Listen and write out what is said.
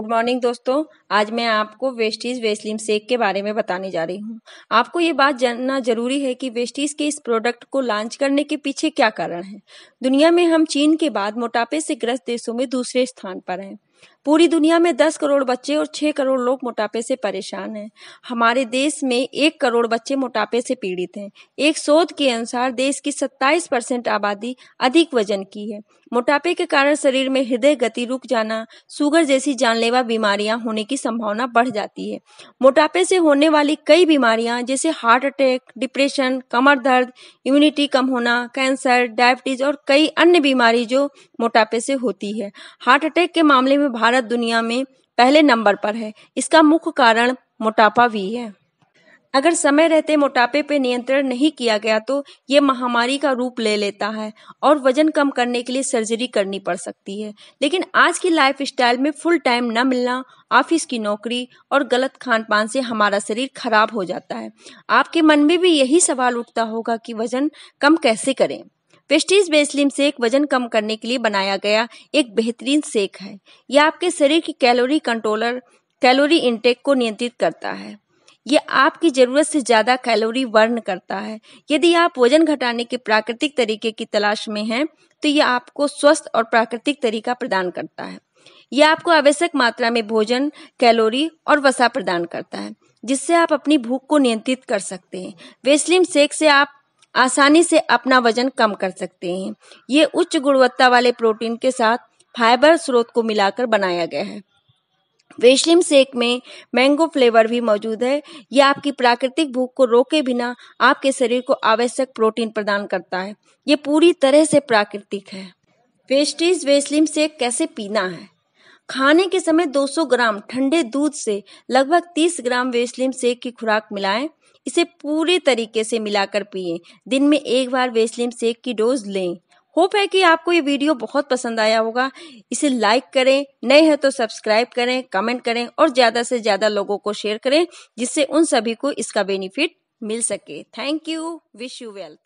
good morning दोस्तों आज मैं आपको वेस्टीज वेस्लिम सेक के बारे में बताने जा रही हूँ आपको ये बात जानना जरूरी है कि वेस्टीज के इस प्रोडक्ट को लॉन्च करने के पीछे क्या कारण है दुनिया में हम चीन के बाद मोटापे से ग्रस्त देशों में दूसरे स्थान पर हैं पूरी दुनिया में 10 करोड़ बच्चे और 6 करोड़ लोग मोटापे से परेशान हैं हमारे देश में एक करोड़ बच्चे मोटापे से पीड़ित हैं एक शोध के अनुसार देश की 27 परसेंट आबादी अधिक वजन की है मोटापे के कारण शरीर में हृदय गति रुक जाना सुगर जैसी जानलेवा बीमारियां होने की संभावना बढ़ जाती है मोटापे से होने वाली कई बीमारियां जैसे हार्ट अटैक डिप्रेशन कमर दर्द इम्यूनिटी कम होना कैंसर डायबिटीज और कई अन्य बीमारी जो मोटापे से होती है हार्ट अटैक के मामले में में भारत दुनिया में पहले नंबर पर है इसका मुख्य कारण मोटापा भी है अगर समय रहते मोटापे पे नियंत्रण नहीं किया गया तो ये महामारी का रूप ले लेता है और वजन कम करने के लिए सर्जरी करनी पड़ सकती है लेकिन आज की लाइफ स्टाइल में फुल टाइम न मिलना ऑफिस की नौकरी और गलत खान पान से हमारा शरीर खराब हो जाता है आपके मन में भी यही सवाल उठता होगा कि वजन कम कैसे करें पेस्टीज बेसलिम शेक वजन कम करने के लिए बनाया गया एक बेहतरीन शेक है यह आपके शरीर की कैलोरी कंट्रोलर कैलोरी इंटेक को नियंत्रित करता है यह आपकी ज़रूरत से ज़्यादा कैलोरी वर्न करता है यदि आप वजन घटाने के प्राकृतिक तरीके की तलाश में हैं तो यह आपको स्वस्थ और प्राकृतिक तरीका प्रदान करता है यह आपको आवश्यक मात्रा में भोजन कैलोरी और वसा प्रदान करता है जिससे आप अपनी भूख को नियंत्रित कर सकते हैं वेस्लिम शेक से आप आसानी से अपना वजन कम कर सकते हैं ये उच्च गुणवत्ता वाले प्रोटीन के साथ फाइबर स्रोत को मिलाकर बनाया गया है वेस्लिम सेक में मैंगो फ्लेवर भी मौजूद है यह आपकी प्राकृतिक भूख को रोके बिना आपके शरीर को आवश्यक प्रोटीन प्रदान करता है ये पूरी तरह से प्राकृतिक है वेस्टीज वेस्लिम से कैसे पीना है खाने के समय 200 ग्राम ठंडे दूध से लगभग 30 ग्राम वेस्लिम सेक की खुराक मिलाएं इसे पूरे तरीके से मिलाकर पिए दिन में एक बार वेस्लिम शेक की डोज लें होप है कि आपको ये वीडियो बहुत पसंद आया होगा इसे लाइक करें नए हैं तो सब्सक्राइब करें कमेंट करें और ज़्यादा से ज़्यादा लोगों को शेयर करें जिससे उन सभी को इसका बेनिफिट मिल सके thank you wish you wealth